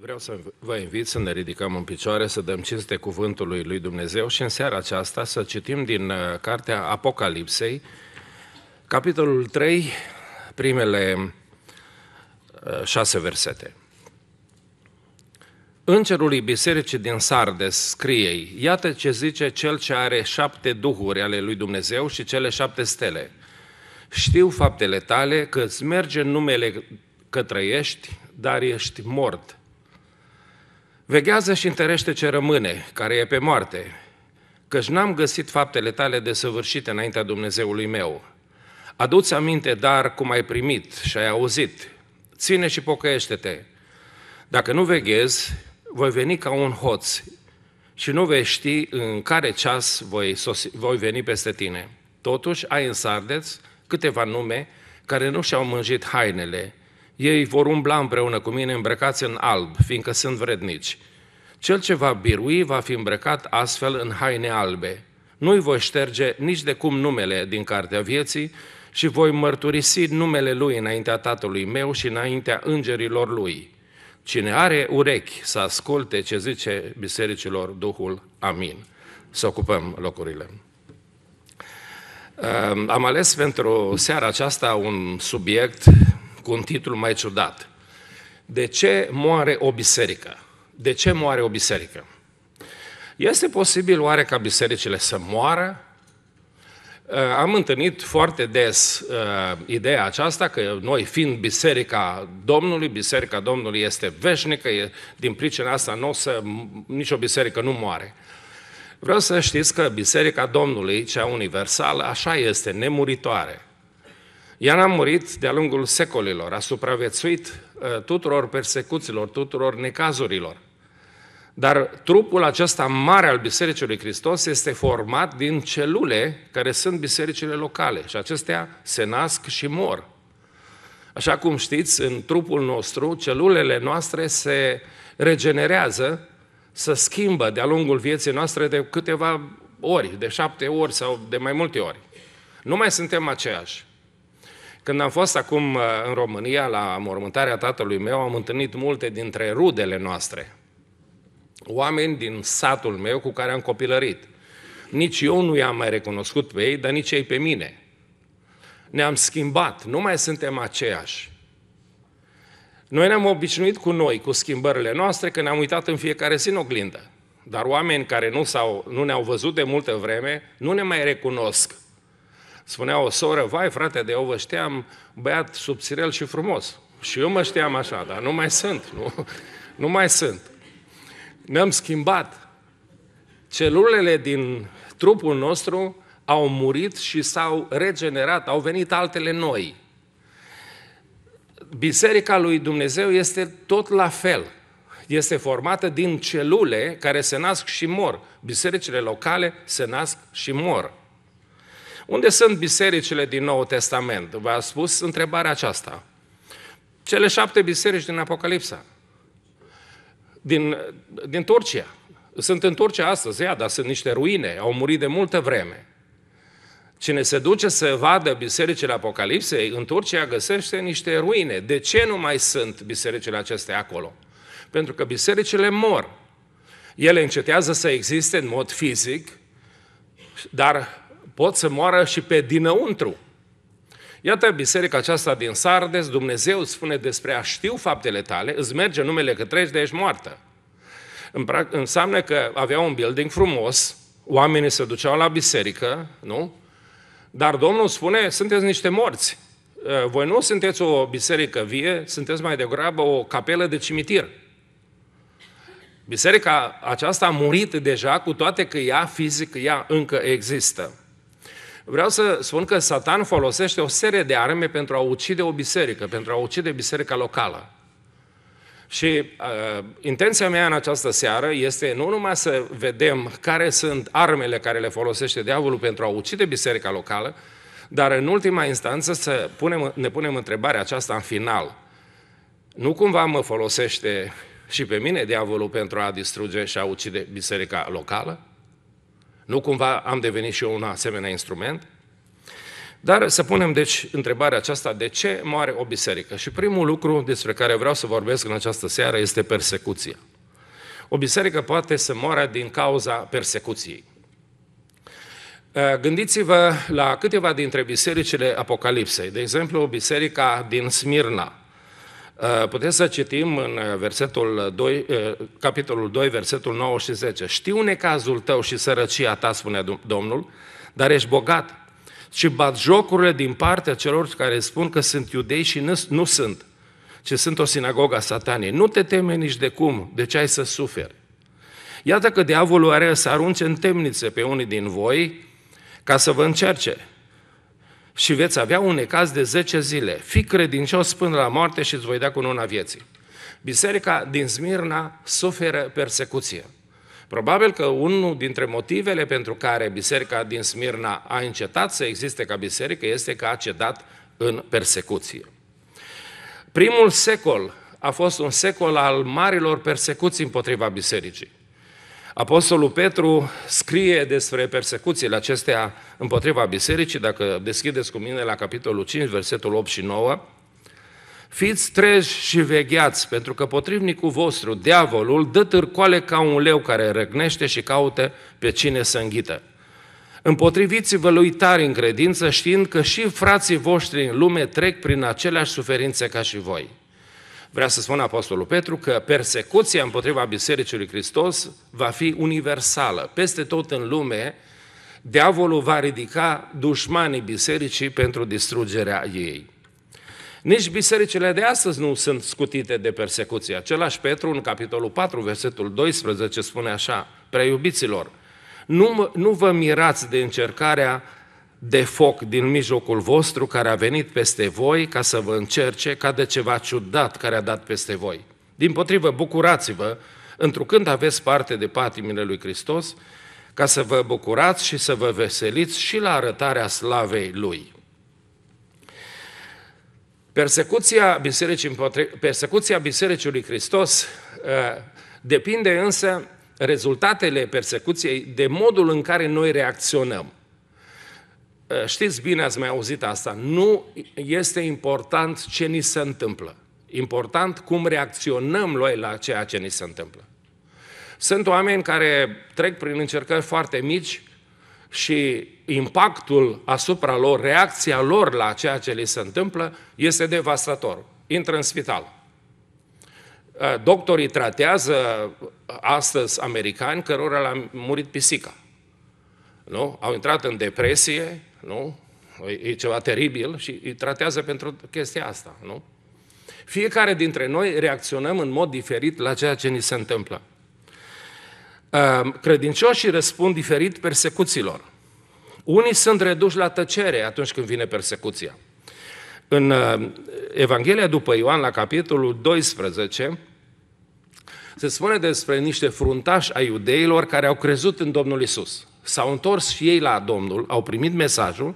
Vreau să vă invit să ne ridicăm în picioare, să dăm cinste cuvântului lui Dumnezeu și în seara aceasta să citim din uh, cartea Apocalipsei, capitolul 3, primele uh, șase versete. Îngerului bisericii din Sardes scrie, iată ce zice cel ce are șapte duhuri ale lui Dumnezeu și cele șapte stele. Știu faptele tale că îți merge numele că trăiești, dar ești mort. Veghează și întărește ce rămâne, care e pe moarte, căci n-am găsit faptele tale de săvârșite înaintea Dumnezeului meu. Aduți aminte, dar, cum ai primit și ai auzit, ține și pocăiește-te. Dacă nu veghezi, voi veni ca un hoț și nu vei ști în care ceas voi, sosi, voi veni peste tine. Totuși, ai în sardeți câteva nume care nu și-au mânjit hainele ei vor umbla împreună cu mine îmbrăcați în alb, fiindcă sunt vrednici. Cel ce va birui va fi îmbrăcat astfel în haine albe. Nu-i voi șterge nici de cum numele din cartea vieții și voi mărturisi numele lui înaintea tatălui meu și înaintea îngerilor lui. Cine are urechi să asculte ce zice bisericilor Duhul. Amin. Să ocupăm locurile. Am ales pentru seara aceasta un subiect cu un titlu mai ciudat. De ce moare o biserică? De ce moare o biserică? Este posibil oare ca bisericile să moară? Uh, am întâlnit foarte des uh, ideea aceasta că noi fiind Biserica Domnului, Biserica Domnului este veșnică, e, din pricina asta nu o să, nicio biserică nu moare. Vreau să știți că Biserica Domnului, cea universală, așa este, nemuritoare. Ea n-a murit de-a lungul secolilor, a supraviețuit uh, tuturor persecuțiilor, tuturor necazurilor. Dar trupul acesta mare al Bisericii lui Hristos este format din celule care sunt bisericile locale și acestea se nasc și mor. Așa cum știți, în trupul nostru, celulele noastre se regenerează, se schimbă de-a lungul vieții noastre de câteva ori, de șapte ori sau de mai multe ori. Nu mai suntem aceiași. Când am fost acum uh, în România la mormântarea tatălui meu, am întâlnit multe dintre rudele noastre, oameni din satul meu cu care am copilărit. Nici eu nu i-am mai recunoscut pe ei, dar nici ei pe mine. Ne-am schimbat, nu mai suntem aceiași. Noi ne-am obișnuit cu noi, cu schimbările noastre, că ne-am uitat în fiecare zi în oglindă. Dar oameni care nu, s-au, nu ne-au văzut de multă vreme, nu ne mai recunosc Spunea o soră, vai frate, de eu vă știam băiat subțirel și frumos. Și eu mă știam așa, dar nu mai sunt, nu, nu mai sunt. Ne-am schimbat. Celulele din trupul nostru au murit și s-au regenerat, au venit altele noi. Biserica lui Dumnezeu este tot la fel. Este formată din celule care se nasc și mor. Bisericile locale se nasc și mor. Unde sunt bisericile din Noul Testament? V-a spus întrebarea aceasta. Cele șapte biserici din Apocalipsa, din, din Turcia. Sunt în Turcia astăzi, ia, dar sunt niște ruine, au murit de multă vreme. Cine se duce să vadă bisericile Apocalipsei, în Turcia găsește niște ruine. De ce nu mai sunt bisericile acestea acolo? Pentru că bisericile mor. Ele încetează să existe în mod fizic, dar pot să moară și pe dinăuntru. Iată biserica aceasta din Sardes, Dumnezeu spune despre a știu faptele tale, îți merge numele că treci de ești moartă. Înseamnă că avea un building frumos, oamenii se duceau la biserică, nu? Dar Domnul spune, sunteți niște morți. Ă, voi nu sunteți o biserică vie, sunteți mai degrabă o capelă de cimitir. Biserica aceasta a murit deja, cu toate că ea fizic, ea încă există. Vreau să spun că Satan folosește o serie de arme pentru a ucide o biserică, pentru a ucide biserica locală. Și uh, intenția mea în această seară este nu numai să vedem care sunt armele care le folosește diavolul pentru a ucide biserica locală, dar în ultima instanță să punem, ne punem întrebarea aceasta în final. Nu cumva mă folosește și pe mine diavolul pentru a distruge și a ucide biserica locală? Nu cumva am devenit și eu un asemenea instrument? Dar să punem deci întrebarea aceasta, de ce moare o biserică? Și primul lucru despre care vreau să vorbesc în această seară este persecuția. O biserică poate să moară din cauza persecuției. Ă, gândiți-vă la câteva dintre bisericile Apocalipsei, de exemplu biserica din Smirna, Eh, putem să citim în eh, versetul 2, eh, capitolul 2, versetul 9 și 10. Știu necazul tău și sărăcia ta, spune Domnul, dar ești bogat. Și bat jocurile din partea celor care spun că sunt iudei și nu sunt, ci sunt o sinagogă sataniei. satanei. Nu te teme nici de cum, de ce ai să suferi. Iată că diavolul are să arunce în temnițe pe unii din voi ca să vă încerce și veți avea un necaz de 10 zile. Fi credincios până la moarte și îți voi da cu vieții. Biserica din Smirna suferă persecuție. Probabil că unul dintre motivele pentru care biserica din Smirna a încetat să existe ca biserică este că a cedat în persecuție. Primul secol a fost un secol al marilor persecuții împotriva bisericii. Apostolul Petru scrie despre persecuțiile acestea împotriva bisericii, dacă deschideți cu mine la capitolul 5, versetul 8 și 9, Fiți treji și vegheați, pentru că potrivnicul vostru, diavolul, dă târcoale ca un leu care răgnește și caută pe cine să înghită. Împotriviți-vă lui tari în credință, știind că și frații voștri în lume trec prin aceleași suferințe ca și voi. Vrea să spună Apostolul Petru că persecuția împotriva Bisericii lui Hristos va fi universală. Peste tot în lume, diavolul va ridica dușmanii bisericii pentru distrugerea ei. Nici bisericile de astăzi nu sunt scutite de persecuție. Același Petru, în capitolul 4, versetul 12, spune așa, preiubiților, nu, nu vă mirați de încercarea de foc din mijlocul vostru care a venit peste voi ca să vă încerce ca de ceva ciudat care a dat peste voi. Din potrivă, bucurați-vă, întrucând aveți parte de patimile lui Hristos, ca să vă bucurați și să vă veseliți și la arătarea slavei Lui. Persecuția bisericii, persecuția bisericii lui Hristos uh, depinde însă rezultatele persecuției de modul în care noi reacționăm. Eh, știți bine, ați mai auzit asta, nu este important ce ni se întâmplă. Important cum reacționăm noi la ceea ce ni se întâmplă. Sunt oameni care trec prin încercări foarte mici și impactul asupra lor, reacția lor la ceea ce li se întâmplă, este devastator. Intră în spital. Eh, doctorii tratează astăzi americani cărora le-a murit pisica. Nu? Au intrat în depresie, nu? E ceva teribil și îi tratează pentru chestia asta, nu? Fiecare dintre noi reacționăm în mod diferit la ceea ce ni se întâmplă. Ehm, credincioșii răspund diferit persecuțiilor. Unii sunt reduși la tăcere atunci când vine persecuția. În ehm, Evanghelia după Ioan, la capitolul 12, se spune despre niște fruntași ai iudeilor care au crezut în Domnul Isus. S-au întors și ei la Domnul, au primit mesajul,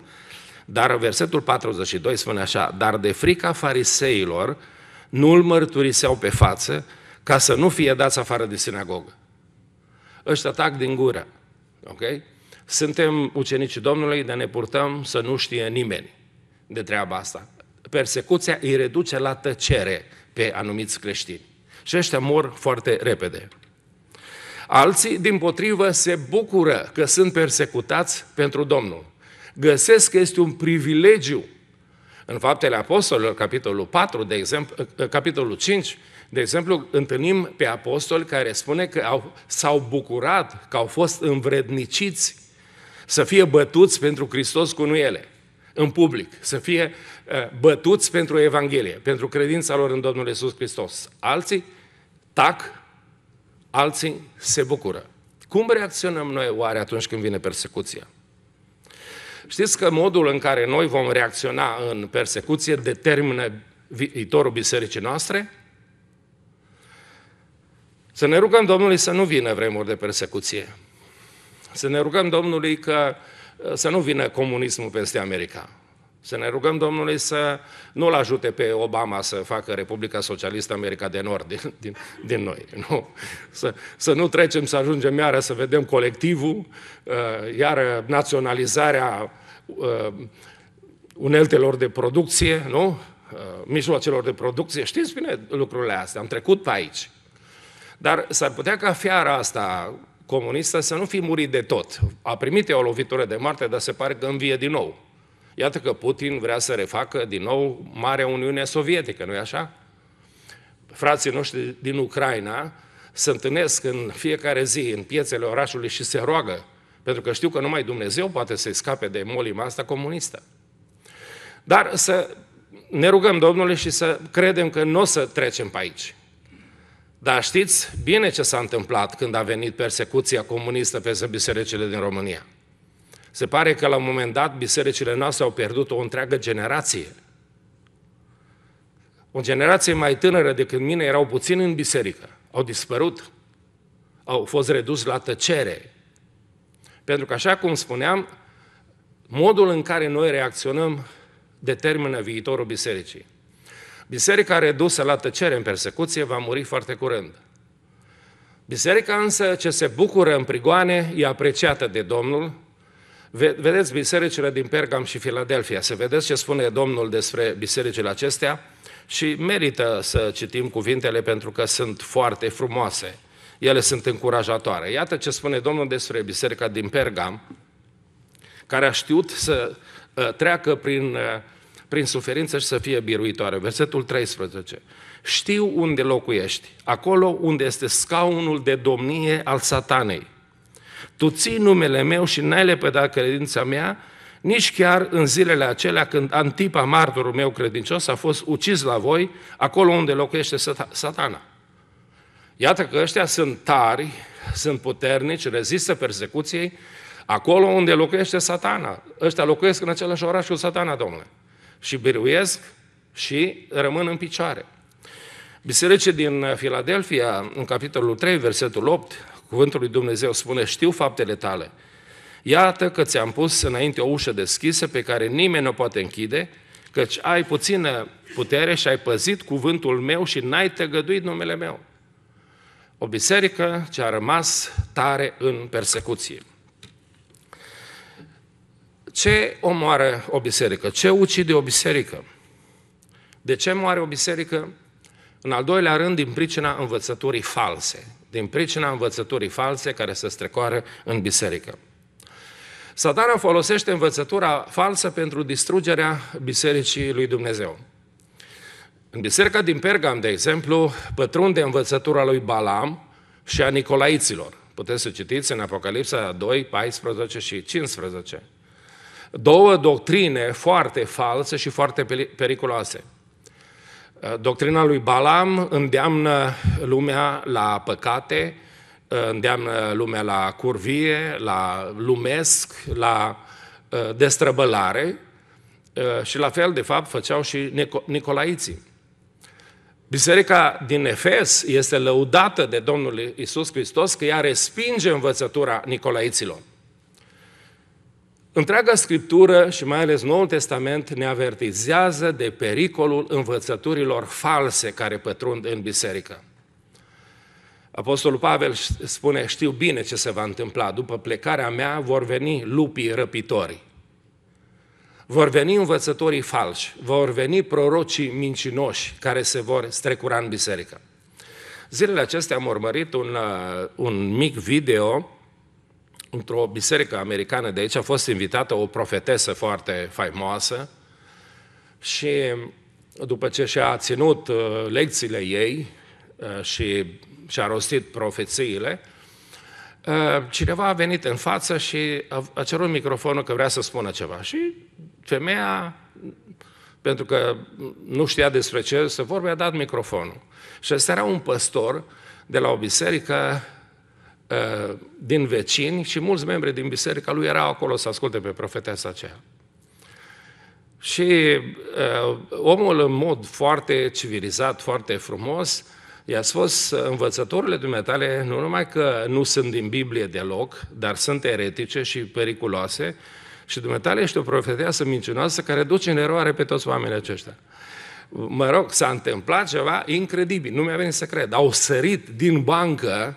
dar versetul 42 spune așa, dar de frica fariseilor nu îl mărturiseau pe față ca să nu fie dați afară de sinagogă. Ăștia tac din gură, ok? Suntem ucenicii Domnului, de ne purtăm să nu știe nimeni de treaba asta. Persecuția îi reduce la tăcere pe anumiți creștini. Și ăștia mor foarte repede. Alții, din potrivă, se bucură că sunt persecutați pentru Domnul. Găsesc că este un privilegiu. În Faptele Apostolilor, capitolul 4, de exemplu, ă, ă, capitolul 5, de exemplu, întâlnim pe apostoli care spune că au, s-au bucurat, că au fost învredniciți să fie bătuți pentru Hristos cu nuiele, în public, să fie ă, bătuți pentru Evanghelie, pentru credința lor în Domnul Isus Hristos. Alții tac alții se bucură. Cum reacționăm noi oare atunci când vine persecuția? Știți că modul în care noi vom reacționa în persecuție determină viitorul bisericii noastre? Să ne rugăm Domnului să nu vină vremuri de persecuție. Să ne rugăm Domnului că să nu vină comunismul peste America. Să ne rugăm Domnului să nu-l ajute pe Obama să facă Republica Socialistă America de Nord din, din, din noi. Nu. Să, să nu trecem să ajungem iară să vedem colectivul, uh, iar naționalizarea uh, uneltelor de producție, nu? Uh, mijloacelor de producție. Știți bine lucrurile astea, am trecut pe aici. Dar s-ar putea ca fiara asta comunistă să nu fi murit de tot. A primit o lovitură de moarte, dar se pare că învie din nou Iată că Putin vrea să refacă din nou Marea Uniune Sovietică, nu-i așa? Frații noștri din Ucraina se întâlnesc în fiecare zi în piețele orașului și se roagă, pentru că știu că numai Dumnezeu poate să-i scape de molima asta comunistă. Dar să ne rugăm, Domnule, și să credem că nu o să trecem pe aici. Dar știți bine ce s-a întâmplat când a venit persecuția comunistă peste bisericile din România – se pare că la un moment dat bisericile noastre au pierdut o întreagă generație. O generație mai tânără decât mine erau puțin în biserică. Au dispărut, au fost reduși la tăcere. Pentru că, așa cum spuneam, modul în care noi reacționăm determină viitorul bisericii. Biserica redusă la tăcere în persecuție va muri foarte curând. Biserica însă ce se bucură în prigoane e apreciată de Domnul Vedeți bisericile din Pergam și Filadelfia, să vedeți ce spune Domnul despre bisericile acestea și merită să citim cuvintele pentru că sunt foarte frumoase. Ele sunt încurajatoare. Iată ce spune Domnul despre biserica din Pergam, care a știut să uh, treacă prin, uh, prin suferință și să fie biruitoare. Versetul 13. Știu unde locuiești, acolo unde este scaunul de domnie al satanei tu ții numele meu și n-ai lepădat credința mea, nici chiar în zilele acelea când Antipa, martorul meu credincios, a fost ucis la voi, acolo unde locuiește satana. Iată că ăștia sunt tari, sunt puternici, rezistă persecuției, acolo unde locuiește satana. Ăștia locuiesc în același oraș cu satana, domnule. Și biruiesc și rămân în picioare. Bisericii din Filadelfia, în capitolul 3, versetul 8, Cuvântul lui Dumnezeu spune, știu faptele tale. Iată că ți-am pus înainte o ușă deschisă pe care nimeni nu poate închide, căci ai puțină putere și ai păzit cuvântul meu și n-ai tăgăduit numele meu. O biserică ce a rămas tare în persecuție. Ce omoară o biserică? Ce ucide o biserică? De ce moare o biserică? În al doilea rând, din pricina învățăturii false din pricina învățăturii false care se strecoară în biserică. Satana folosește învățătura falsă pentru distrugerea Bisericii lui Dumnezeu. În biserica din Pergam, de exemplu, pătrunde învățătura lui Balam și a Nicolaiților. Puteți să citiți în Apocalipsa 2, 14 și 15. Două doctrine foarte false și foarte periculoase – Uh, doctrina lui Balam îndeamnă lumea la păcate, uh, îndeamnă lumea la curvie, la lumesc, la uh, destrăbălare și la fel, de fapt, făceau și nicolaiții. Biserica din Efes este lăudată de Domnul Isus Hristos că ea respinge învățătura nicolaiților. Întreaga Scriptură și mai ales Noul Testament ne avertizează de pericolul învățăturilor false care pătrund în biserică. Apostolul Pavel spune, știu bine ce se va întâmpla, după plecarea mea vor veni lupii răpitori. Vor veni învățătorii falși, vor veni prorocii mincinoși care se vor strecura în biserică. Zilele acestea am urmărit un, uh, un mic video într-o biserică americană de aici a fost invitată o profetesă foarte faimoasă și după ce și-a ținut uh, lecțiile ei uh, și și-a rostit profețiile, uh, cineva a venit în față și a cerut microfonul că vrea să spună ceva. Și femeia, pentru că nu știa despre ce să vorbe, a dat microfonul. Și ăsta era un păstor de la o biserică Uh, din vecini și mulți membri din biserica lui erau acolo să asculte pe profeteasa aceea. Și uh, omul în mod foarte civilizat, foarte frumos, i-a spus, învățătorile dumneatale nu numai că nu sunt din Biblie deloc, dar sunt eretice și periculoase, și dumneatale ești o profeteasă mincinoasă care duce în eroare pe toți oamenii aceștia. Mă rog, s-a întâmplat ceva incredibil, nu mi-a venit să cred. Au sărit din bancă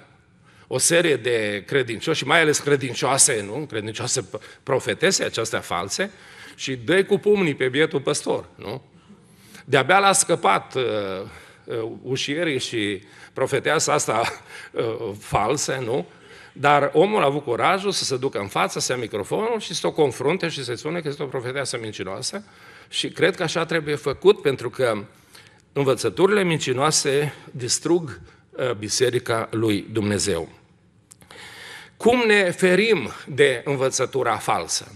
o serie de credincioși, și mai ales credincioase, nu? Credincioase profetese, acestea false, și dă cu pumnii pe bietul păstor, nu? De-abia l-a scăpat uh, uh, ușierii și profeteasa asta uh, false, nu? Dar omul a avut curajul să se ducă în față, să ia microfonul și să o confrunte și să-i spune că este o profeteasă mincinoasă și cred că așa trebuie făcut pentru că învățăturile mincinoase distrug uh, biserica lui Dumnezeu. Cum ne ferim de învățătura falsă?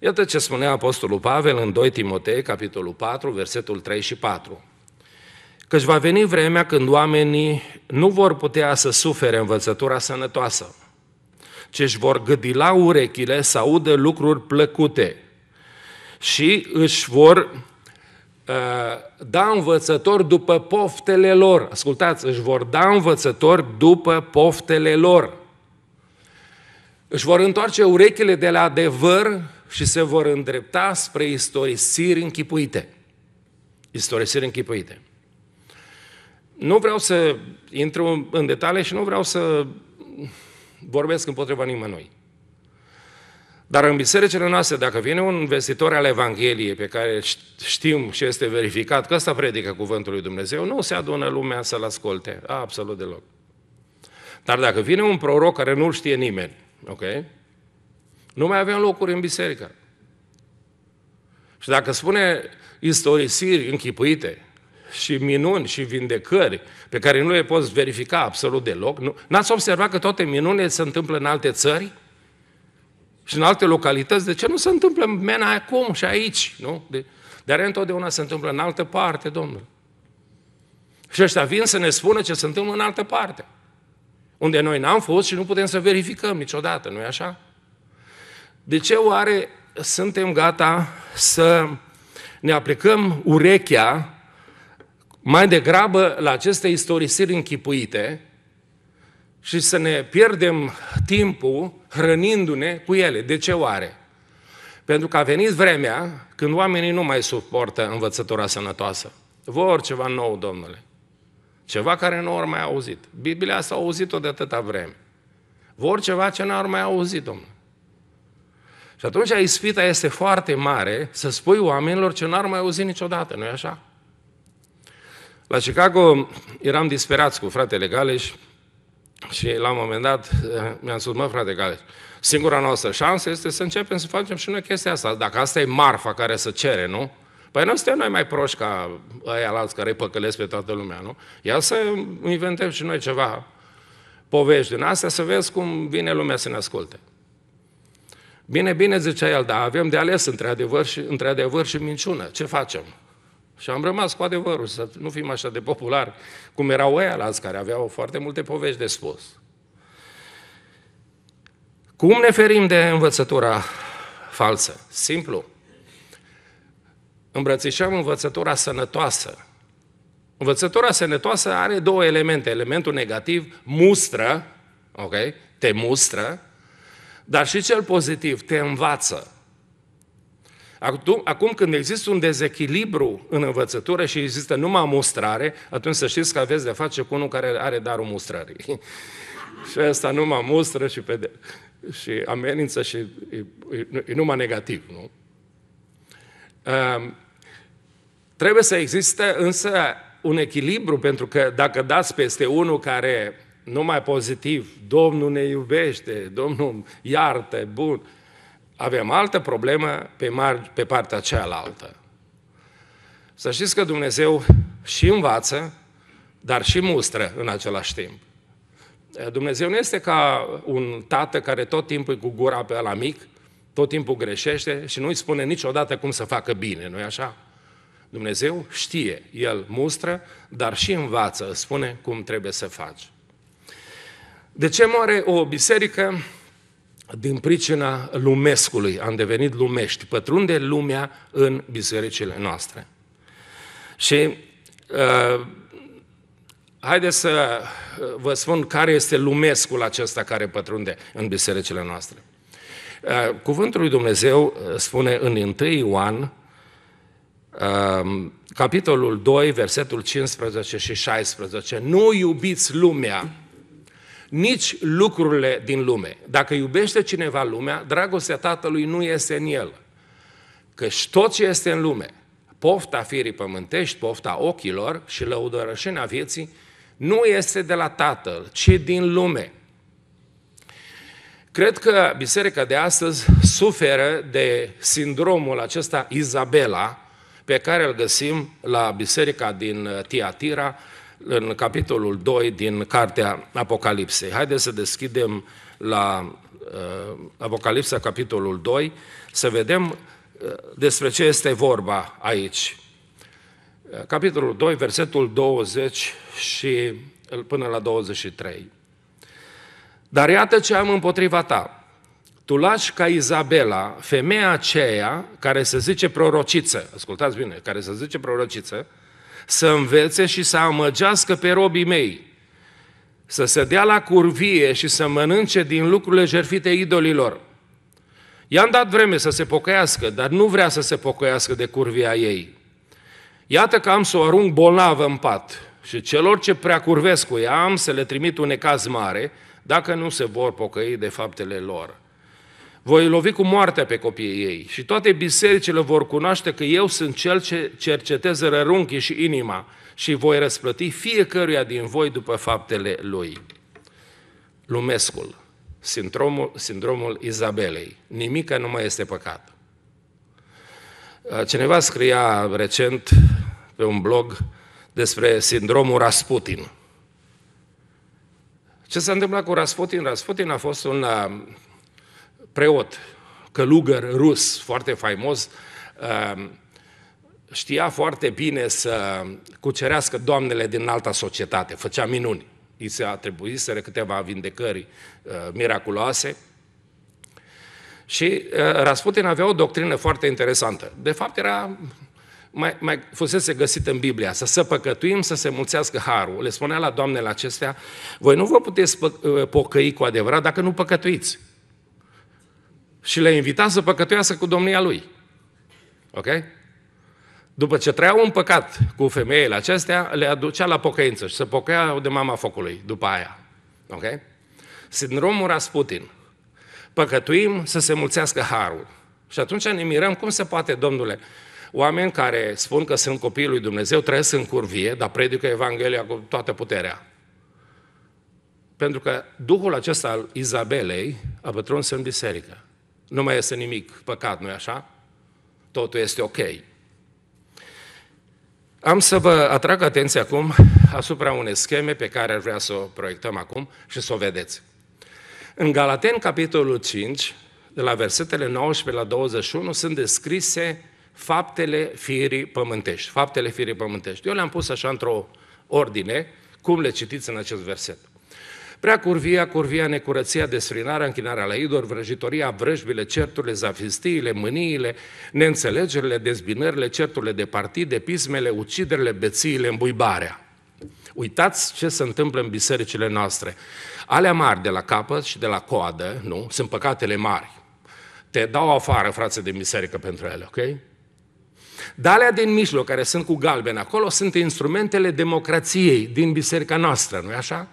Iată ce spunea Apostolul Pavel în 2 Timotei, capitolul 4, versetul 3 și 4. Căci va veni vremea când oamenii nu vor putea să sufere învățătura sănătoasă, ci își vor gâdila urechile să audă lucruri plăcute și își vor uh, da învățători după poftele lor. Ascultați, își vor da învățători după poftele lor. Își vor întoarce urechile de la adevăr și se vor îndrepta spre istorisiri închipuite. Istorisiri închipuite. Nu vreau să intru în detalii și nu vreau să vorbesc împotriva nimănui. Dar în bisericile noastre, dacă vine un vestitor al Evangheliei, pe care știm și este verificat că ăsta predică cuvântul lui Dumnezeu, nu se adună lumea să-l asculte, absolut deloc. Dar dacă vine un proroc care nu-l știe nimeni, Ok? Nu mai aveam locuri în biserică. Și dacă spune istorisiri închipuite și minuni și vindecări pe care nu le poți verifica absolut deloc, nu, n-ați observat că toate minunile se întâmplă în alte țări? Și în alte localități, de ce nu se întâmplă în mena acum și aici, nu? De, dar întotdeauna se întâmplă în altă parte, Domnul. Și ăștia vin să ne spună ce se întâmplă în altă parte unde noi n-am fost și nu putem să verificăm niciodată, nu-i așa? De ce oare suntem gata să ne aplicăm urechea mai degrabă la aceste istorisiri închipuite și să ne pierdem timpul hrănindu-ne cu ele. De ce oare? Pentru că a venit vremea când oamenii nu mai suportă învățătura sănătoasă. Vor ceva nou, domnule. Ceva care nu ori mai auzit. Biblia s-a auzit-o de atâta vreme. Vor ceva ce n-ar mai auzit, domnule. Și atunci ispita este foarte mare să spui oamenilor ce n-ar mai auzi niciodată, nu-i așa? La Chicago eram disperați cu fratele Galeș și la un moment dat eh, mi-am spus, mă, frate Galeș, singura noastră șansă este să începem să facem și noi chestia asta. Dacă asta e marfa care să cere, nu? Păi nu suntem noi mai proști ca ăia la alți care îi păcălesc pe toată lumea, nu? Ia să inventăm și noi ceva povești din astea, să vezi cum vine lumea să ne asculte. Bine, bine, zicea el, dar avem de ales între adevăr și, între adevăr și minciună. Ce facem? Și am rămas cu adevărul, să nu fim așa de populari cum erau ăia la care aveau foarte multe povești de spus. Cum ne ferim de învățătura falsă? Simplu îmbrățișăm învățătura sănătoasă. Învățătura sănătoasă are două elemente. Elementul negativ, mustră, ok? Te mustră, dar și cel pozitiv, te învață. Acum, când există un dezechilibru în învățătură și există numai mustrare, atunci să știți că aveți de face cu unul care are darul mustrării. și asta numai mustră și, pede- și amenință și e, e, e numai negativ, nu? Trebuie să existe însă un echilibru, pentru că dacă dați peste unul care nu mai pozitiv, Domnul ne iubește, Domnul iartă, bun, avem altă problemă pe, mar- pe partea cealaltă. Să știți că Dumnezeu și învață, dar și mustră în același timp. Dumnezeu nu este ca un tată care tot timpul e cu gura pe la mic, tot timpul greșește și nu îi spune niciodată cum să facă bine, nu-i așa? Dumnezeu știe, El mustră, dar și învață, spune cum trebuie să faci. De ce moare o biserică? Din pricina lumescului, am devenit lumești, pătrunde lumea în bisericile noastre. Și uh, haideți să uh, vă spun care este lumescul acesta care pătrunde în bisericile noastre. Uh, cuvântul lui Dumnezeu uh, spune în 1 Ioan Ehm, capitolul 2, versetul 15 și 16. Nu iubiți lumea, nici lucrurile din lume. Dacă iubește cineva lumea, dragostea Tatălui nu este în el. Căci tot ce este în lume, pofta firii pământești, pofta ochilor și lăudărășenia vieții, nu este de la Tatăl, ci din lume. Cred că biserica de astăzi suferă de sindromul acesta Izabela, pe care îl găsim la biserica din uh, Tiatira, în capitolul 2 din cartea Apocalipsei. Haideți să deschidem la uh, Apocalipsa, capitolul 2, să vedem uh, despre ce este vorba aici. Uh, capitolul 2, versetul 20 și uh, până la 23. Dar iată ce am împotriva ta tu lași ca Izabela, femeia aceea care se zice prorociță, ascultați bine, care se zice prorociță, să învețe și să amăgească pe robii mei, să se dea la curvie și să mănânce din lucrurile jerfite idolilor. I-am dat vreme să se pocăiască, dar nu vrea să se pocăiască de curvia ei. Iată că am să o arunc bolnavă în pat și celor ce prea curvesc cu ea am să le trimit un ecaz mare, dacă nu se vor pocăi de faptele lor. Voi lovi cu moartea pe copiii ei și toate bisericile vor cunoaște că eu sunt cel ce cercetez rărunchii și inima și voi răsplăti fiecăruia din voi după faptele lui. Lumescul, sindromul, sindromul Izabelei, nimic nu mai este păcat. Uh, cineva scria recent pe un blog despre sindromul Rasputin. Ce s-a întâmplat cu Rasputin? Rasputin a fost un uh, preot, călugăr rus, foarte faimos, ehm, știa foarte bine să cucerească doamnele din alta societate, făcea minuni. I se atribuiseră câteva vindecări eh, miraculoase, și eh, Rasputin avea o doctrină foarte interesantă. De fapt, era mai, mai fusese găsit în Biblia, să se păcătuim, să se mulțească harul. Le spunea la doamnele acestea, voi nu vă puteți eh, pocăi cu adevărat dacă nu păcătuiți și le invita să păcătuiască cu domnia lui. Ok? După ce trăiau un păcat cu femeile acestea, le aducea la pocăință și se pocăiau de mama focului după aia. Ok? Sindromul Rasputin. Păcătuim să se mulțească harul. Și atunci ne mirăm cum se poate, domnule, oameni care spun că sunt copiii lui Dumnezeu trăiesc în curvie, dar predică Evanghelia cu toată puterea. Pentru că Duhul acesta al Izabelei a pătruns în biserică. Nu mai este nimic păcat, nu-i așa? Totul este ok. Am să vă atrag atenția acum asupra unei scheme pe care ar vrea să o proiectăm acum și să o vedeți. În Galaten, capitolul 5, de la versetele 19 la 21, sunt descrise faptele firii pământești. Faptele firii pământești. Eu le-am pus așa într-o ordine, cum le citiți în acest verset. Prea curvia, curvia, necurăția, desfrinarea, închinarea la idor, vrăjitoria, vrăjbile, certurile, zafistiile, mâniile, neînțelegerile, dezbinările, certurile de partide, pismele, uciderile, bețiile, îmbuibarea. Uitați ce se întâmplă în bisericile noastre. Alea mari de la capăt și de la coadă, nu? Sunt păcatele mari. Te dau afară, frață, de biserică pentru ele, ok? Dar alea din mijloc, care sunt cu galben acolo, sunt instrumentele democrației din biserica noastră, nu-i așa?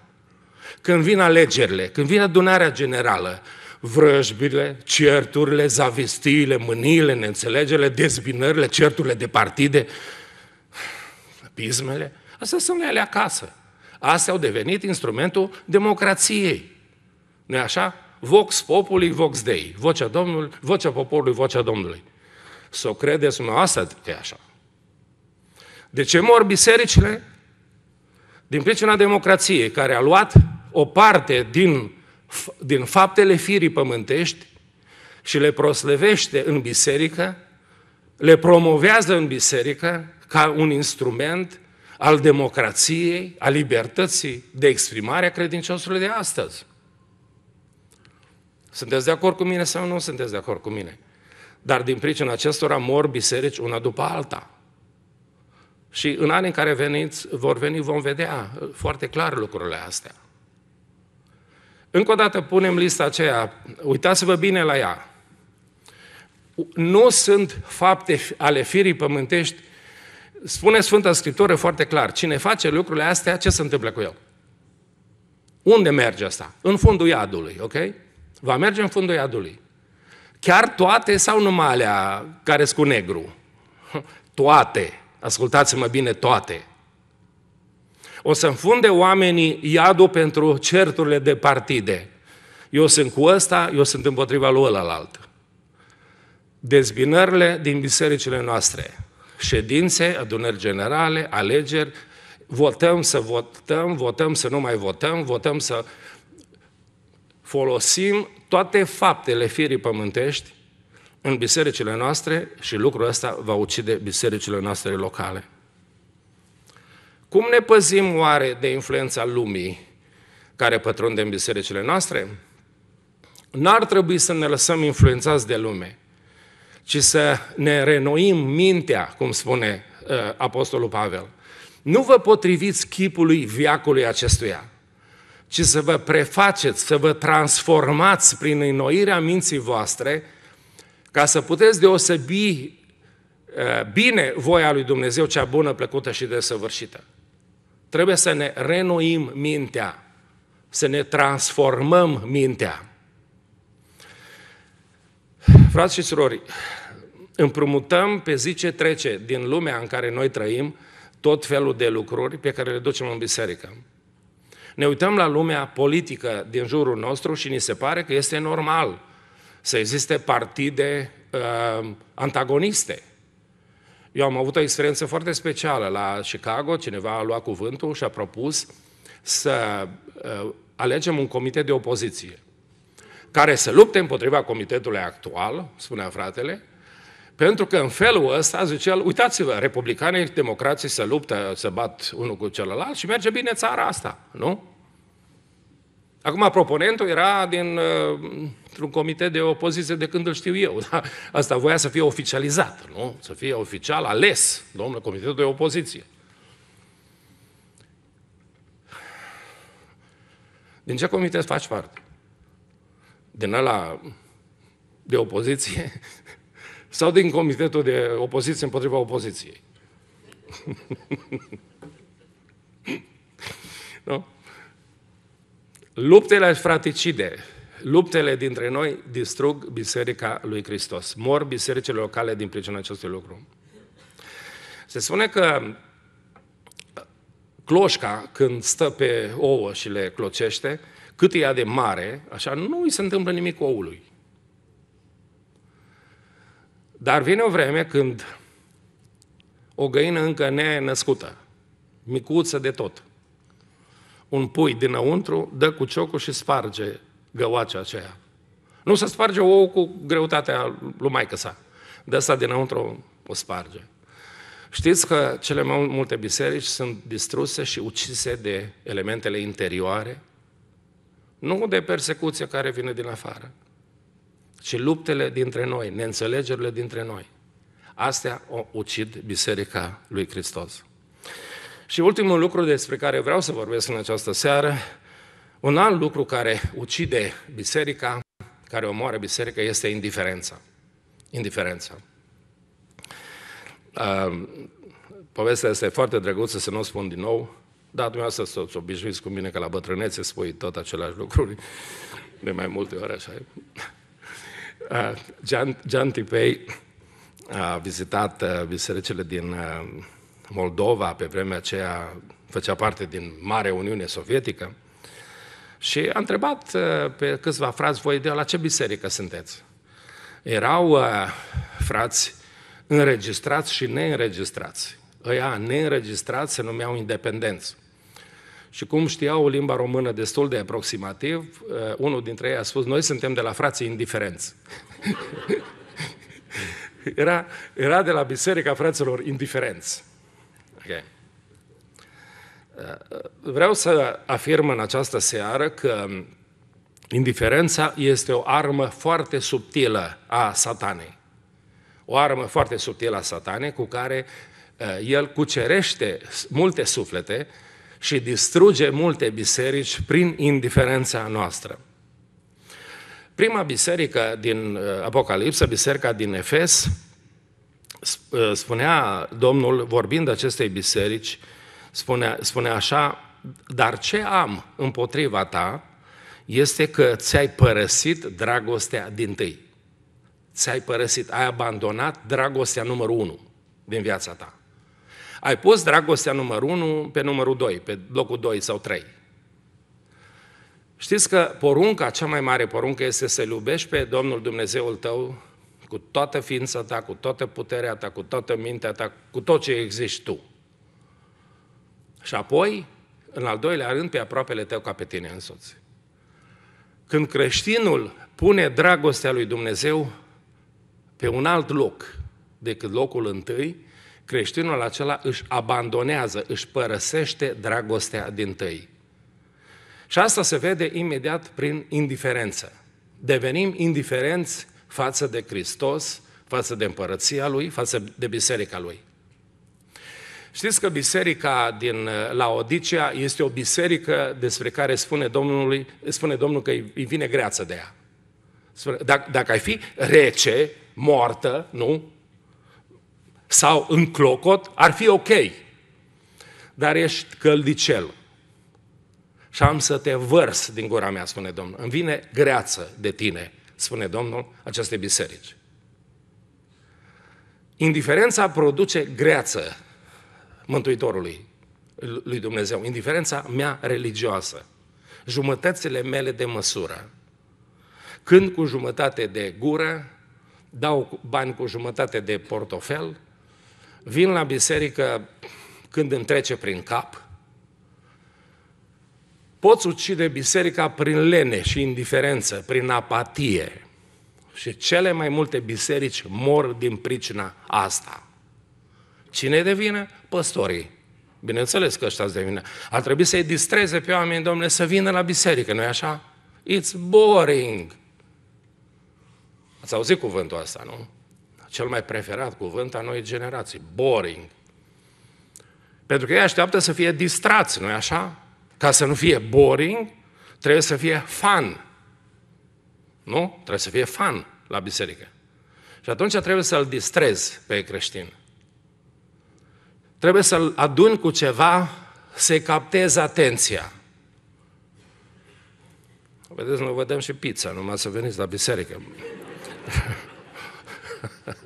Când vin alegerile, când vine adunarea generală, vrăjbile, certurile, zavestiile, mâniile, neînțelegerile, dezbinările, certurile de partide, pismele, astea sunt ale acasă. Astea au devenit instrumentul democrației. nu așa? Vox populi, vox dei. Vocea, Domnului, vocea poporului, vocea Domnului. Să o credeți, asta adică e așa. De ce mor bisericile? Din pricina democrației, care a luat o parte din, din faptele firii pământești și le proslevește în biserică, le promovează în biserică ca un instrument al democrației, a libertății de exprimare a credinciosului de astăzi. Sunteți de acord cu mine sau nu sunteți de acord cu mine? Dar din pricina acestora mor biserici una după alta. Și în anii în care veniți, vor veni, vom vedea foarte clar lucrurile astea. Încă o dată punem lista aceea, uitați-vă bine la ea. Nu sunt fapte ale firii pământești. Spune Sfânta Scriptură foarte clar, cine face lucrurile astea, ce se întâmplă cu el? Unde merge asta? În fundul iadului, ok? Va merge în fundul iadului. Chiar toate sau numai alea care sunt cu negru? Toate. Ascultați-mă bine, toate. O să înfunde oamenii iadul pentru certurile de partide. Eu sunt cu ăsta, eu sunt împotriva lui ălălalt. Dezbinările din bisericile noastre, ședințe, adunări generale, alegeri, votăm să votăm, votăm să nu mai votăm, votăm să folosim toate faptele firii pământești în bisericile noastre și lucrul ăsta va ucide bisericile noastre locale. Cum ne păzim oare de influența lumii care pătrunde în bisericile noastre? N-ar trebui să ne lăsăm influențați de lume, ci să ne renoim mintea, cum spune uh, Apostolul Pavel. Nu vă potriviți chipului viacului acestuia, ci să vă prefaceți, să vă transformați prin înnoirea minții voastre, ca să puteți deosebi uh, bine voia lui Dumnezeu, cea bună, plăcută și desăvârșită. Trebuie să ne renoim mintea, să ne transformăm mintea. Frați și surori, împrumutăm pe zi ce trece din lumea în care noi trăim tot felul de lucruri pe care le ducem în biserică. Ne uităm la lumea politică din jurul nostru și ni se pare că este normal să existe partide uh, antagoniste. Eu am avut o experiență foarte specială la Chicago, cineva a luat cuvântul și a propus să uh, alegem un comitet de opoziție care să lupte împotriva comitetului actual, spunea fratele, pentru că în felul ăsta, zice el, uitați-vă, republicanii, democrații se luptă, se bat unul cu celălalt și merge bine țara asta, nu? Acum, proponentul era din, uh, un comitet de opoziție de când îl știu eu. Da? Asta voia să fie oficializat, nu? Să fie oficial ales, domnul comitetul de opoziție. Din ce comitet faci parte? Din ăla de opoziție? Sau din comitetul de opoziție împotriva opoziției? nu? Luptele fraticide, luptele dintre noi distrug Biserica lui Hristos. Mor bisericile locale din pricina acestui lucru. Se spune că uh, cloșca, când stă pe ouă și le clocește, cât ea de mare, așa, nu îi se întâmplă nimic oului. Dar vine o vreme când o găină încă nenăscută, micuță de tot, un pui dinăuntru, dă cu ciocul și sparge găoacea aceea. Nu se sparge ou cu greutatea lui maică sa. De asta dinăuntru o sparge. Știți că cele mai multe biserici sunt distruse și ucise de elementele interioare, nu de persecuția care vine din afară, ci luptele dintre noi, neînțelegerile dintre noi. Astea o ucid Biserica lui Hristos. Și ultimul lucru despre care vreau să vorbesc în această seară, un alt lucru care ucide biserica, care omoară biserica, este indiferența. Indiferența. Uh, povestea este foarte drăguță, să nu o spun din nou, dar dumneavoastră să obișnuiți cu mine că la bătrânețe spui tot același lucruri de mai multe ori, așa uh, John Tipei a vizitat uh, bisericile din uh, Moldova pe vremea aceea făcea parte din Marea Uniune Sovietică, și a întrebat uh, pe câțiva frați, voi de la ce biserică sunteți? Erau uh, frați înregistrați și neînregistrați. Ăia neînregistrați se numeau independenți. Și cum știau limba română destul de aproximativ, uh, unul dintre ei a spus, noi suntem de la frații indiferenți. era, era de la biserica fraților indiferenți. Okay. Eh, vreau să afirm în această seară că indiferența este o armă foarte subtilă a satanei. O armă foarte subtilă a satanei cu care eh, el cucerește multe suflete și distruge multe biserici prin indiferența noastră. Prima biserică din eh, Apocalipsă, biserica din Efes, Ă, spunea Domnul, vorbind acestei biserici, spunea, spunea așa, dar ce am împotriva ta este că ți-ai părăsit dragostea din tâi. Ți-ai părăsit, ai abandonat dragostea numărul unu din viața ta. Ai pus dragostea numărul unu pe numărul doi, pe locul doi sau trei. Știți că porunca, cea mai mare poruncă este să-L iubești pe Domnul Dumnezeul tău cu toată ființa ta, cu toată puterea ta, cu toată mintea ta, cu tot ce existi tu. Și apoi, în al doilea rând, pe aproapele tău ca pe tine însuți. Când creștinul pune dragostea lui Dumnezeu pe un alt loc decât locul întâi, creștinul acela își abandonează, își părăsește dragostea din tăi. Și asta se vede imediat prin indiferență. Devenim indiferenți față de Hristos, față de împărăția Lui, față de biserica Lui. Știți că biserica din uh, Laodicea este o biserică despre care spune, Domnului, spune Domnul că îi vine greață de ea. Dacă, dacă ai fi rece, moartă, nu? Sau în clocot, ar fi ok. Dar ești căldicel. Și am să te vărs din gura mea, spune Domnul. Îmi vine greață de tine spune Domnul, aceste biserici. Indiferența produce greață Mântuitorului lui Dumnezeu, indiferența mea religioasă, jumătățile mele de măsură. Când cu jumătate de gură, dau bani cu jumătate de portofel, vin la biserică când îmi trece prin cap, Poți ucide biserica prin lene și indiferență, prin apatie. Și cele mai multe biserici mor din pricina asta. Cine devine? Păstorii. Bineînțeles că ăștia devine. Ar trebui să-i distreze pe oameni, domnule, să vină la biserică, nu-i așa? It's boring. Ați auzit cuvântul ăsta, nu? Cel mai preferat cuvânt a noi generații. Boring. Pentru că ei așteaptă să fie distrați, nu-i așa? Ca să nu fie boring, trebuie să fie fun. Nu? Trebuie să fie fan la biserică. Și atunci trebuie să-l distrezi pe creștin. Trebuie să-l aduni cu ceva, să-i captezi atenția. Vedeți, noi vedem și pizza, numai să veniți la biserică.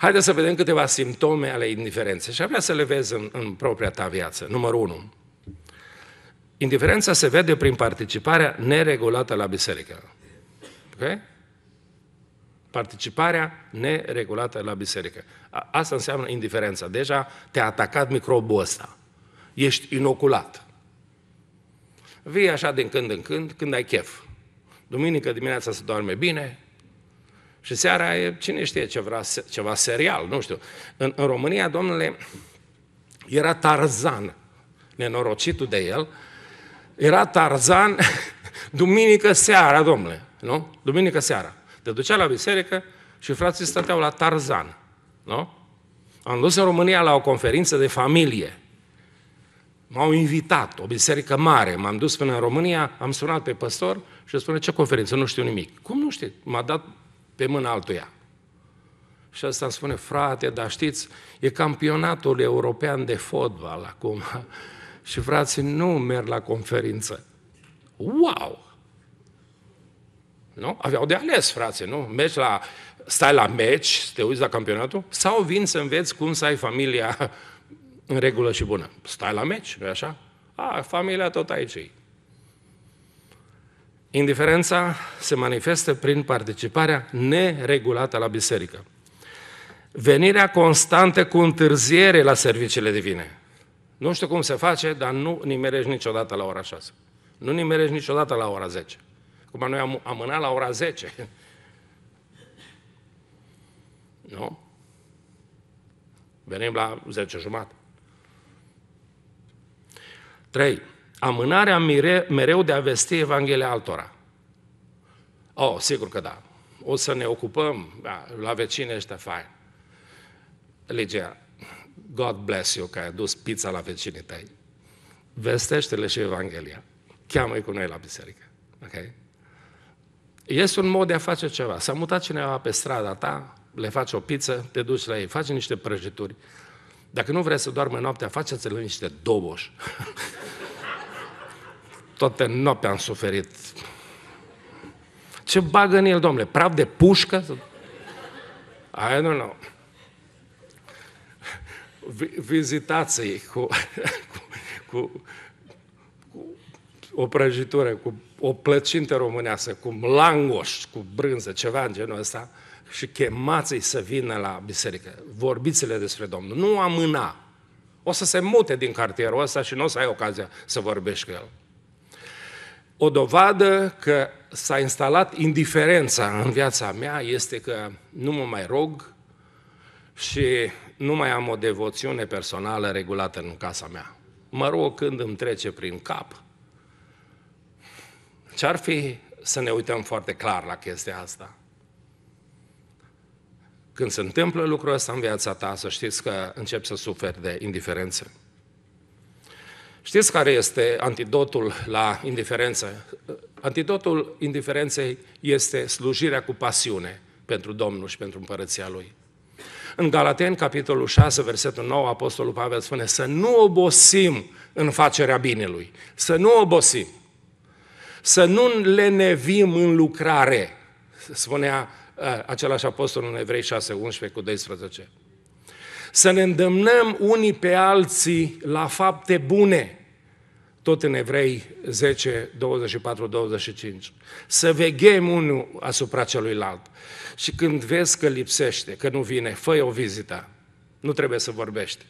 Haideți să vedem câteva simptome ale indiferenței și vrea să le vezi în, în propria ta viață. Numărul 1. Indiferența se vede prin participarea neregulată la biserică. Ok? Participarea neregulată la biserică. Asta înseamnă indiferența. Deja te-a atacat microbul ăsta. Ești inoculat. Vii așa din când în când, când ai chef. Duminică dimineața se doarme bine, și seara e, cine știe, ceva, ceva serial, nu știu. În, în România, domnule, era Tarzan, nenorocitul de el, era Tarzan duminică seara, domnule, nu? Duminică seara. Te ducea la biserică și frații stăteau la Tarzan, nu? Am dus în România la o conferință de familie. M-au invitat, o biserică mare, m-am dus până în România, am sunat pe păstor și spune, ce conferință, nu știu nimic. Cum nu știu? M-a dat pe mâna altuia. Și asta îmi spune, frate, dar știți, e campionatul european de fotbal acum. Și frații nu merg la conferință. Wow! Nu? Aveau de ales, frații, nu? Mergi la, stai la meci, te uiți la campionatul, sau vin să înveți cum să ai familia în regulă și bună. Stai la meci, nu așa? A, familia tot aici Indiferența se manifestă prin participarea neregulată la biserică. Venirea constantă cu întârziere la serviciile divine. Nu știu cum se face, dar nu nimerești niciodată la ora 6. Nu nimerești niciodată la ora 10. Cum noi am amânat la ora 10. Nu? Venim la 10 jumate. 3 amânarea mereu de a vesti Evanghelia altora. Oh, sigur că da. O să ne ocupăm da, la vecine ăștia, fain. Ligia, God bless you că ai adus pizza la vecinii tăi. Vestește-le și Evanghelia. Cheamă-i cu noi la biserică. ok? Este un mod de a face ceva. S-a mutat cineva pe strada ta, le faci o pizza, te duci la ei, faci niște prăjituri. Dacă nu vrei să doarmă noaptea, faceți-le niște doboși. Toată noaptea am suferit. Ce bagă în el, domnule? Praf de pușcă? I don't know. Vizitați-i cu, cu, cu, o prăjitură, cu o plăcintă românească, cu langoș, cu brânză, ceva în genul ăsta, și chemați-i să vină la biserică. Vorbiți-le despre Domnul. Nu amâna. O să se mute din cartierul ăsta și nu o să ai ocazia să vorbești cu el. O dovadă că s-a instalat indiferența în viața mea este că nu mă mai rog și nu mai am o devoțiune personală regulată în casa mea. Mă rog când îmi trece prin cap. Ce-ar fi să ne uităm foarte clar la chestia asta? Când se întâmplă lucrul ăsta în viața ta, să știți că începi să suferi de indiferență. Știți care este antidotul la indiferență? Antidotul indiferenței este slujirea cu pasiune pentru Domnul și pentru împărăția Lui. În Galaten, capitolul 6, versetul 9, Apostolul Pavel spune să nu obosim în facerea binelui, să nu obosim, să nu lenevim în lucrare, spunea uh, același apostol în Evrei 6, 11 cu 12 să ne îndemnăm unii pe alții la fapte bune, tot în Evrei 10, 24, 25. Să veghem unul asupra celuilalt. Și când vezi că lipsește, că nu vine, fă o vizită. Nu trebuie să vorbești.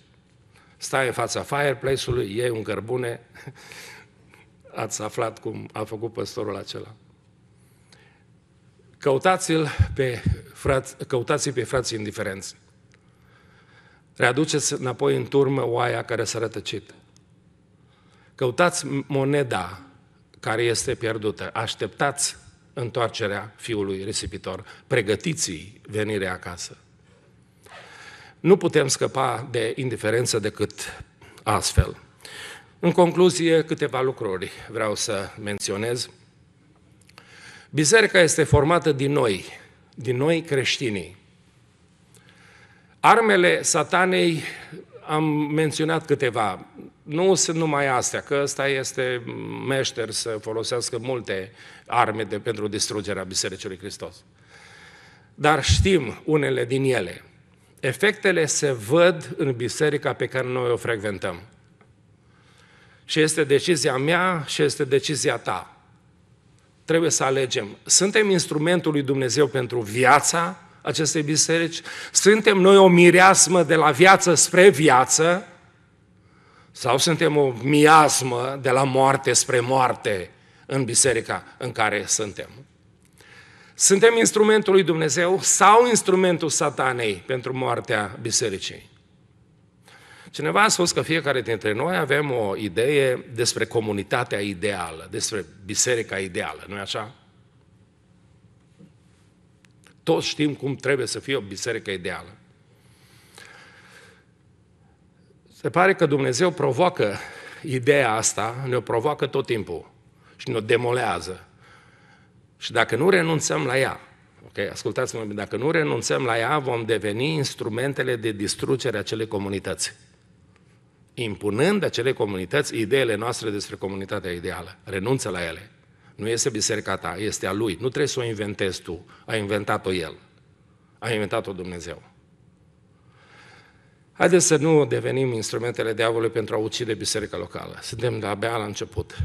Stai în fața fireplace-ului, iei un cărbune. Ați aflat cum a făcut păstorul acela. Căutați-l pe, frați, căutați pe frații indiferenți. Readuceți înapoi în turmă oaia care s-a rătăcit. Căutați moneda care este pierdută. Așteptați întoarcerea fiului risipitor. Pregătiți-i venirea acasă. Nu putem scăpa de indiferență decât astfel. În concluzie, câteva lucruri vreau să menționez. Biserica este formată din noi, din noi creștinii. Armele satanei, am menționat câteva, nu sunt numai astea, că ăsta este meșter să folosească multe arme de, pentru distrugerea Bisericii lui Hristos. Dar știm unele din ele. Efectele se văd în biserica pe care noi o frecventăm. Și este decizia mea și este decizia ta. Trebuie să alegem. Suntem instrumentul lui Dumnezeu pentru viața acestei biserici? Suntem noi o mireasmă de la viață spre viață? Sau suntem o miasmă de la moarte spre moarte în biserica în care suntem? Suntem instrumentul lui Dumnezeu sau instrumentul satanei pentru moartea bisericii? Cineva a spus că fiecare dintre noi avem o idee despre comunitatea ideală, despre biserica ideală, nu-i așa? Toți știm cum trebuie să fie o biserică ideală. Se pare că Dumnezeu provoacă ideea asta, ne-o provoacă tot timpul și ne-o demolează. Și dacă nu renunțăm la ea, ok, ascultați-mă, dacă nu renunțăm la ea, vom deveni instrumentele de distrugere a acelei comunități. Impunând acele comunități ideile noastre despre comunitatea ideală. Renunță la ele. Nu este biserica ta, este a lui. Nu trebuie să o inventezi tu. A inventat-o el. A inventat-o Dumnezeu. Haideți să nu devenim instrumentele diavolului pentru a ucide biserica locală. Suntem de abia la început.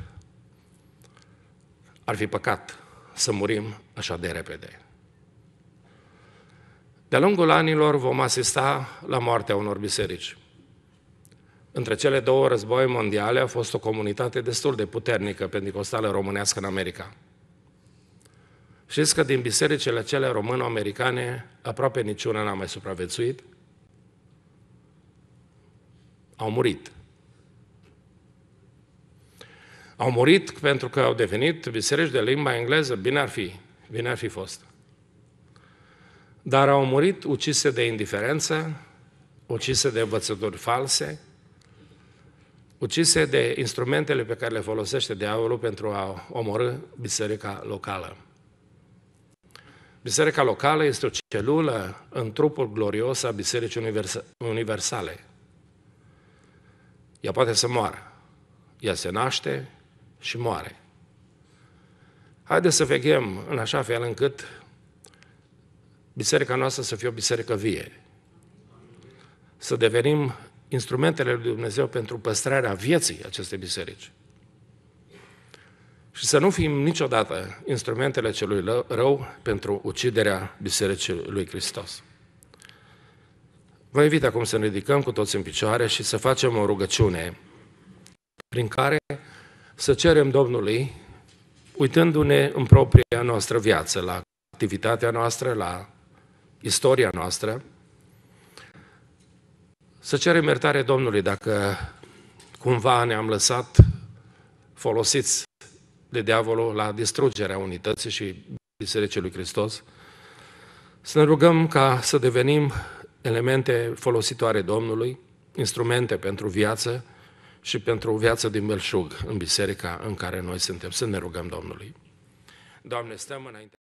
Ar fi păcat să murim așa de repede. De-a lungul anilor vom asista la moartea unor biserici. Între cele două războaie mondiale a fost o comunitate destul de puternică pentecostală românească în America. Știți că din bisericile cele româno-americane aproape niciuna n-a mai supraviețuit? Au murit. Au murit pentru că au devenit biserici de limba engleză, bine ar fi, bine ar fi fost. Dar au murit ucise de indiferență, ucise de învățături false, ucise de instrumentele pe care le folosește diavolul pentru a omorâ biserica locală. Biserica locală este o celulă în trupul glorios a Bisericii Universale. Ea poate să moară. Ea se naște și moare. Haideți să veghem în așa fel încât biserica noastră să fie o biserică vie. Să devenim instrumentele lui Dumnezeu pentru păstrarea vieții acestei biserici. Și să nu fim niciodată instrumentele celui rău pentru uciderea Bisericii lui Hristos. Vă invit acum să ne ridicăm cu toți în picioare și să facem o rugăciune prin care să cerem Domnului, uitându-ne în propria noastră viață, la activitatea noastră, la istoria noastră, să cerem iertare Domnului dacă cumva ne-am lăsat folosiți de diavolul la distrugerea unității și Bisericii lui Hristos, să ne rugăm ca să devenim elemente folositoare Domnului, instrumente pentru viață și pentru o viață din belșug în biserica în care noi suntem. Să ne rugăm Domnului. Doamne, stăm înainte.